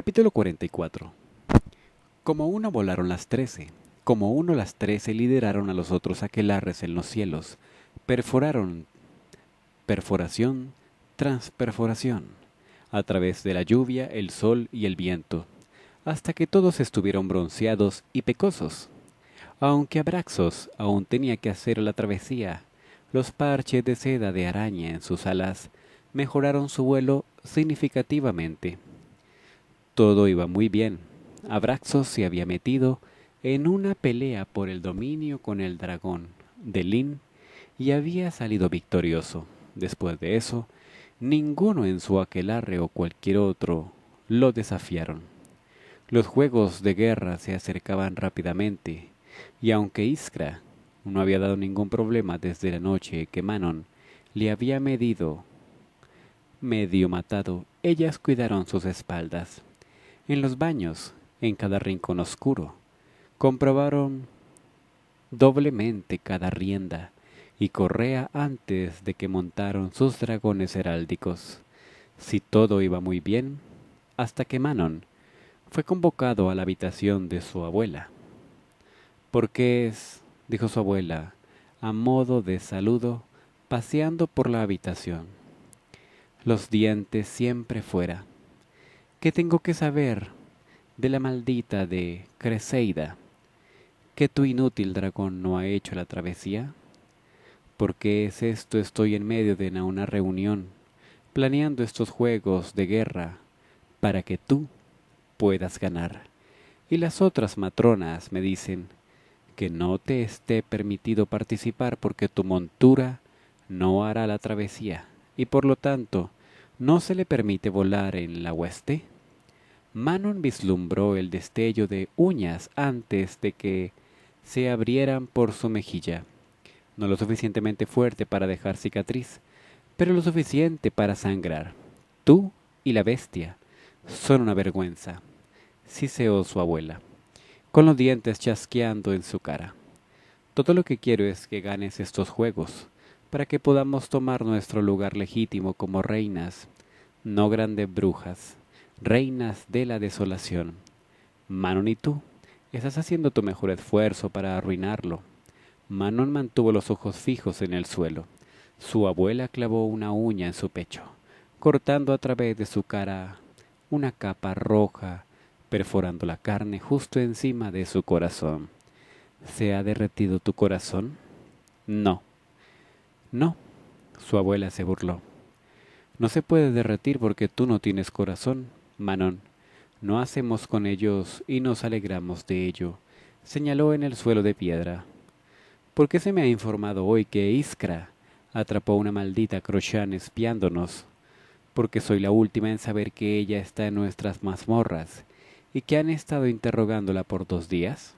Capítulo 44 Como uno volaron las trece, como uno las trece lideraron a los otros aquelarres en los cielos, perforaron, perforación transperforación, a través de la lluvia, el sol y el viento, hasta que todos estuvieron bronceados y pecosos. Aunque Abraxos aún tenía que hacer la travesía, los parches de seda de araña en sus alas mejoraron su vuelo significativamente. Todo iba muy bien. Abraxos se había metido en una pelea por el dominio con el dragón de Lin y había salido victorioso. Después de eso, ninguno en su aquelarre o cualquier otro lo desafiaron. Los juegos de guerra se acercaban rápidamente, y aunque Iskra no había dado ningún problema desde la noche que Manon le había medido medio matado, ellas cuidaron sus espaldas. En los baños, en cada rincón oscuro, comprobaron doblemente cada rienda y correa antes de que montaron sus dragones heráldicos. Si todo iba muy bien, hasta que Manon fue convocado a la habitación de su abuela. Porque es, dijo su abuela, a modo de saludo, paseando por la habitación. Los dientes siempre fuera. ¿Qué tengo que saber de la maldita de Creseida? ¿Que tu inútil dragón no ha hecho la travesía? ¿Por qué es esto estoy en medio de una reunión, planeando estos juegos de guerra, para que tú puedas ganar? Y las otras matronas me dicen que no te esté permitido participar porque tu montura no hará la travesía, y por lo tanto no se le permite volar en la hueste. Manon vislumbró el destello de uñas antes de que se abrieran por su mejilla, no lo suficientemente fuerte para dejar cicatriz, pero lo suficiente para sangrar. Tú y la bestia son una vergüenza, siseó su abuela, con los dientes chasqueando en su cara. Todo lo que quiero es que ganes estos juegos, para que podamos tomar nuestro lugar legítimo como reinas, no grandes brujas reinas de la desolación. Manon y tú, estás haciendo tu mejor esfuerzo para arruinarlo. Manon mantuvo los ojos fijos en el suelo. Su abuela clavó una uña en su pecho, cortando a través de su cara una capa roja, perforando la carne justo encima de su corazón. ¿Se ha derretido tu corazón? No. No, su abuela se burló. No se puede derretir porque tú no tienes corazón, Manon, no hacemos con ellos y nos alegramos de ello, señaló en el suelo de piedra. ¿Por qué se me ha informado hoy que Iskra atrapó una maldita crochán espiándonos? Porque soy la última en saber que ella está en nuestras mazmorras y que han estado interrogándola por dos días.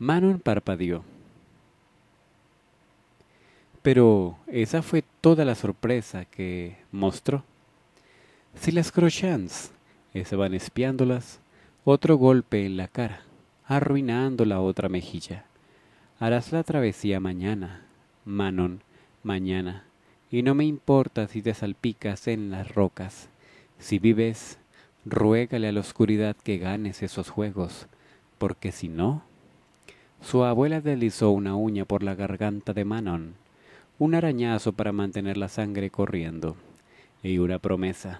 Manon parpadeó. Pero esa fue toda la sorpresa que mostró. Si las crochants, eh, se van espiándolas, otro golpe en la cara, arruinando la otra mejilla. Harás la travesía mañana, Manon, mañana, y no me importa si te salpicas en las rocas. Si vives, ruégale a la oscuridad que ganes esos juegos, porque si no... Su abuela deslizó una uña por la garganta de Manon, un arañazo para mantener la sangre corriendo, y una promesa.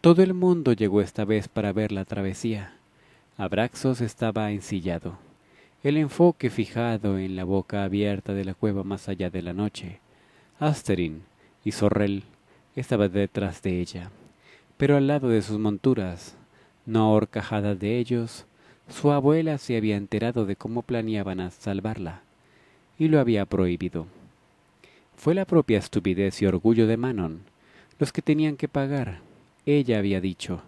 Todo el mundo llegó esta vez para ver la travesía. Abraxos estaba ensillado, el enfoque fijado en la boca abierta de la cueva más allá de la noche. Asterin y Sorrel estaban detrás de ella, pero al lado de sus monturas, no horcajada de ellos, su abuela se había enterado de cómo planeaban salvarla, y lo había prohibido. Fue la propia estupidez y orgullo de Manon los que tenían que pagar ella había dicho.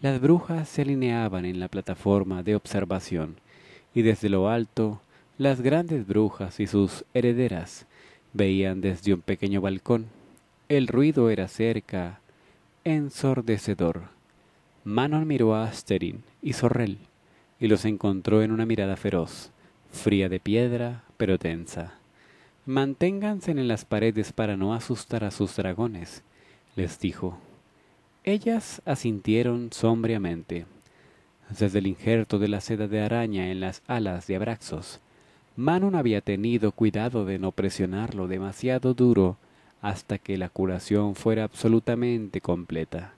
Las brujas se alineaban en la plataforma de observación, y desde lo alto, las grandes brujas y sus herederas veían desde un pequeño balcón. El ruido era cerca, ensordecedor. Manon miró a Asterin y Sorrel, y los encontró en una mirada feroz, fría de piedra, pero tensa. Manténganse en las paredes para no asustar a sus dragones, les dijo. Ellas asintieron sombriamente. Desde el injerto de la seda de araña en las alas de Abraxos, Manon había tenido cuidado de no presionarlo demasiado duro hasta que la curación fuera absolutamente completa.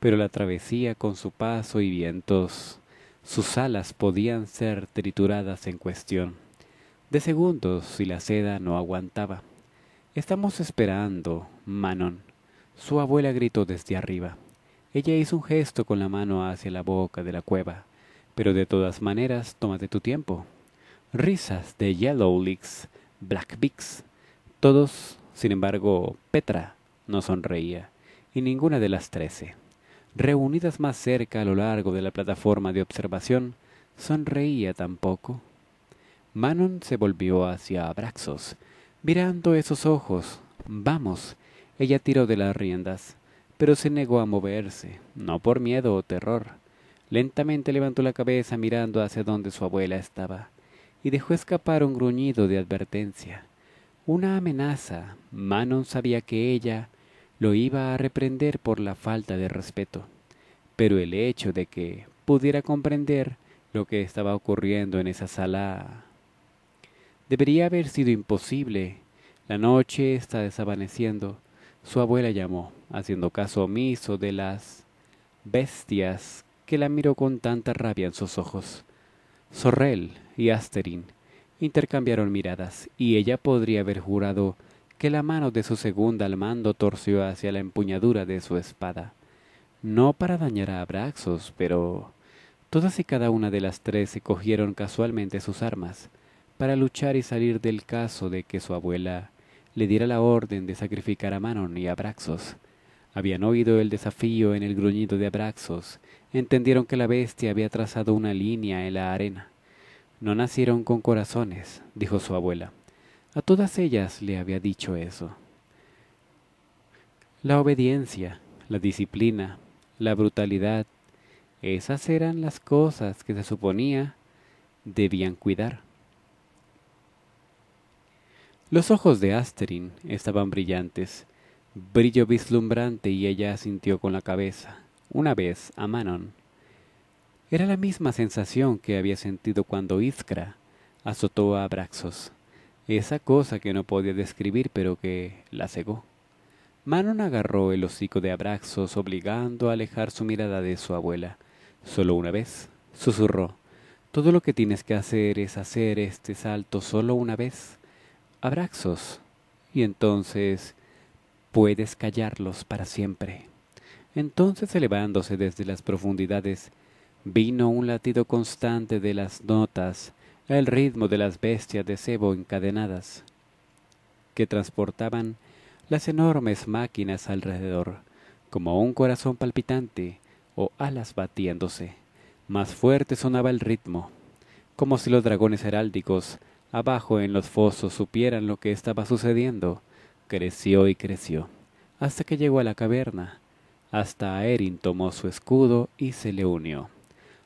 Pero la travesía con su paso y vientos, sus alas podían ser trituradas en cuestión de segundos si la seda no aguantaba. Estamos esperando, Manon, su abuela gritó desde arriba. Ella hizo un gesto con la mano hacia la boca de la cueva. Pero de todas maneras, tómate tu tiempo. Risas de Yellow licks Black Beaks. Todos, sin embargo, Petra no sonreía, y ninguna de las trece. Reunidas más cerca a lo largo de la plataforma de observación, sonreía tampoco. Manon se volvió hacia Abraxos, mirando esos ojos. Vamos, ella tiró de las riendas, pero se negó a moverse, no por miedo o terror. Lentamente levantó la cabeza mirando hacia donde su abuela estaba, y dejó escapar un gruñido de advertencia. Una amenaza. Manon sabía que ella lo iba a reprender por la falta de respeto, pero el hecho de que pudiera comprender lo que estaba ocurriendo en esa sala debería haber sido imposible. La noche está desvaneciendo su abuela llamó, haciendo caso omiso de las bestias que la miró con tanta rabia en sus ojos. Sorrel y Asterin intercambiaron miradas, y ella podría haber jurado que la mano de su segunda al mando torció hacia la empuñadura de su espada. No para dañar a Braxos, pero todas y cada una de las tres se cogieron casualmente sus armas para luchar y salir del caso de que su abuela le diera la orden de sacrificar a Manon y a Braxos. Habían oído el desafío en el gruñido de Braxos. entendieron que la bestia había trazado una línea en la arena. No nacieron con corazones, dijo su abuela. A todas ellas le había dicho eso. La obediencia, la disciplina, la brutalidad, esas eran las cosas que se suponía debían cuidar. Los ojos de Asterin estaban brillantes, brillo vislumbrante, y ella sintió con la cabeza, una vez a Manon. Era la misma sensación que había sentido cuando Iskra azotó a Abraxos, esa cosa que no podía describir pero que la cegó. Manon agarró el hocico de Abraxos, obligando a alejar su mirada de su abuela. Solo una vez, susurró. Todo lo que tienes que hacer es hacer este salto solo una vez. Abraxos y entonces puedes callarlos para siempre. Entonces elevándose desde las profundidades, vino un latido constante de las notas, el ritmo de las bestias de cebo encadenadas, que transportaban las enormes máquinas alrededor, como un corazón palpitante o alas batiéndose. Más fuerte sonaba el ritmo, como si los dragones heráldicos abajo en los fosos supieran lo que estaba sucediendo, creció y creció, hasta que llegó a la caverna, hasta Aerin tomó su escudo y se le unió,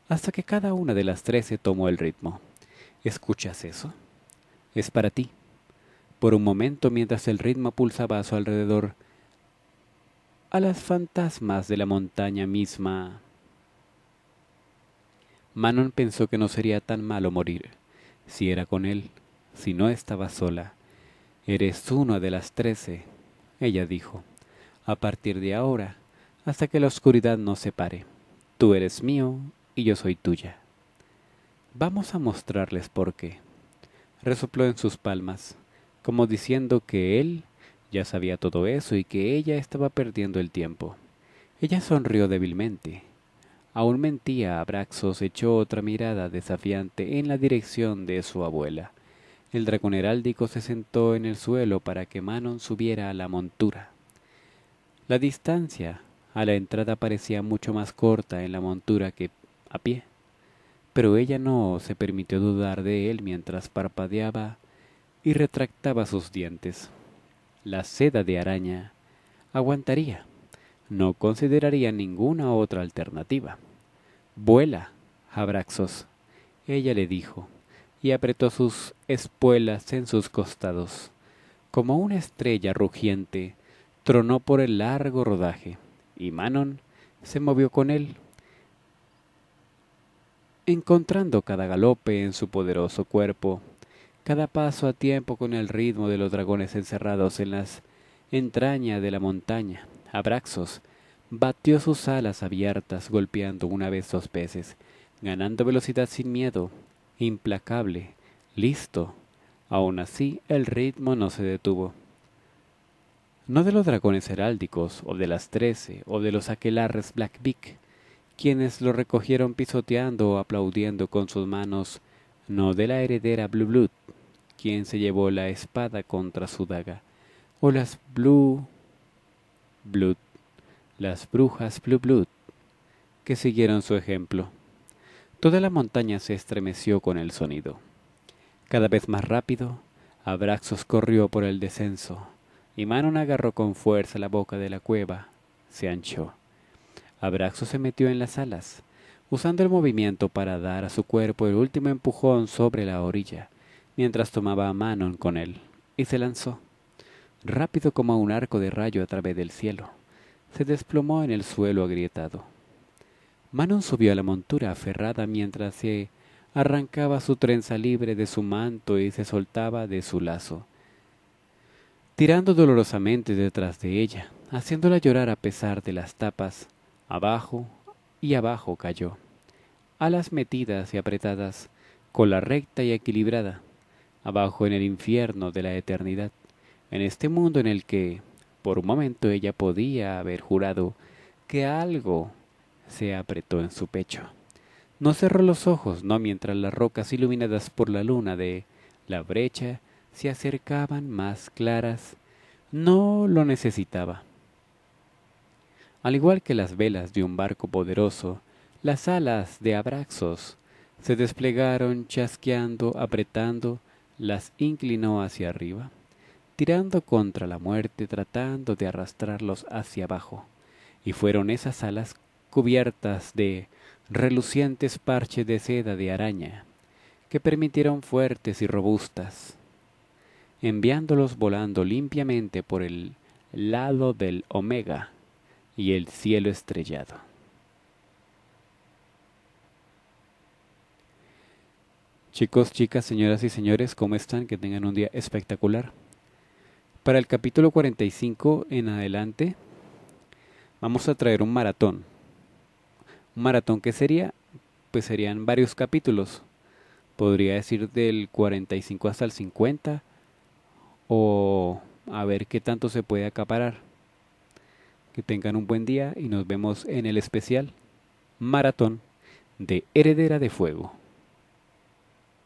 hasta que cada una de las trece tomó el ritmo. ¿Escuchas eso? Es para ti. Por un momento, mientras el ritmo pulsaba a su alrededor, a las fantasmas de la montaña misma. Manon pensó que no sería tan malo morir si era con él, si no estaba sola. Eres una de las trece, ella dijo, a partir de ahora, hasta que la oscuridad nos separe. Tú eres mío y yo soy tuya. Vamos a mostrarles por qué. Resopló en sus palmas, como diciendo que él ya sabía todo eso y que ella estaba perdiendo el tiempo. Ella sonrió débilmente. Aún mentía, Abraxos echó otra mirada desafiante en la dirección de su abuela. El dragón heráldico se sentó en el suelo para que Manon subiera a la montura. La distancia a la entrada parecía mucho más corta en la montura que a pie, pero ella no se permitió dudar de él mientras parpadeaba y retractaba sus dientes. La seda de araña aguantaría no consideraría ninguna otra alternativa. Vuela, Abraxos, ella le dijo, y apretó sus espuelas en sus costados. Como una estrella rugiente, tronó por el largo rodaje, y Manon se movió con él, encontrando cada galope en su poderoso cuerpo, cada paso a tiempo con el ritmo de los dragones encerrados en las entrañas de la montaña. Abraxos, batió sus alas abiertas golpeando una vez dos veces, ganando velocidad sin miedo, implacable, listo. Aun así, el ritmo no se detuvo. No de los dragones heráldicos, o de las trece, o de los aquelarres Blackbeak, quienes lo recogieron pisoteando o aplaudiendo con sus manos, no de la heredera Blue Blood, quien se llevó la espada contra su daga, o las Blue Blood, las brujas Blue Blood, que siguieron su ejemplo. Toda la montaña se estremeció con el sonido. Cada vez más rápido, Abraxos corrió por el descenso, y Manon agarró con fuerza la boca de la cueva. Se anchó. Abraxos se metió en las alas, usando el movimiento para dar a su cuerpo el último empujón sobre la orilla, mientras tomaba a Manon con él, y se lanzó rápido como un arco de rayo a través del cielo. Se desplomó en el suelo agrietado. Manon subió a la montura aferrada mientras se arrancaba su trenza libre de su manto y se soltaba de su lazo, tirando dolorosamente detrás de ella, haciéndola llorar a pesar de las tapas. Abajo y abajo cayó, alas metidas y apretadas, cola recta y equilibrada, abajo en el infierno de la eternidad en este mundo en el que por un momento ella podía haber jurado que algo se apretó en su pecho. No cerró los ojos, no mientras las rocas iluminadas por la luna de la brecha se acercaban más claras. No lo necesitaba. Al igual que las velas de un barco poderoso, las alas de Abraxos se desplegaron chasqueando, apretando, las inclinó hacia arriba tirando contra la muerte, tratando de arrastrarlos hacia abajo. Y fueron esas alas cubiertas de relucientes parches de seda de araña, que permitieron fuertes y robustas, enviándolos volando limpiamente por el lado del Omega y el cielo estrellado. Chicos, chicas, señoras y señores, ¿cómo están? Que tengan un día espectacular. Para el capítulo 45 en adelante vamos a traer un maratón. Un maratón que sería, pues serían varios capítulos. Podría decir del 45 hasta el 50 o a ver qué tanto se puede acaparar. Que tengan un buen día y nos vemos en el especial Maratón de Heredera de Fuego.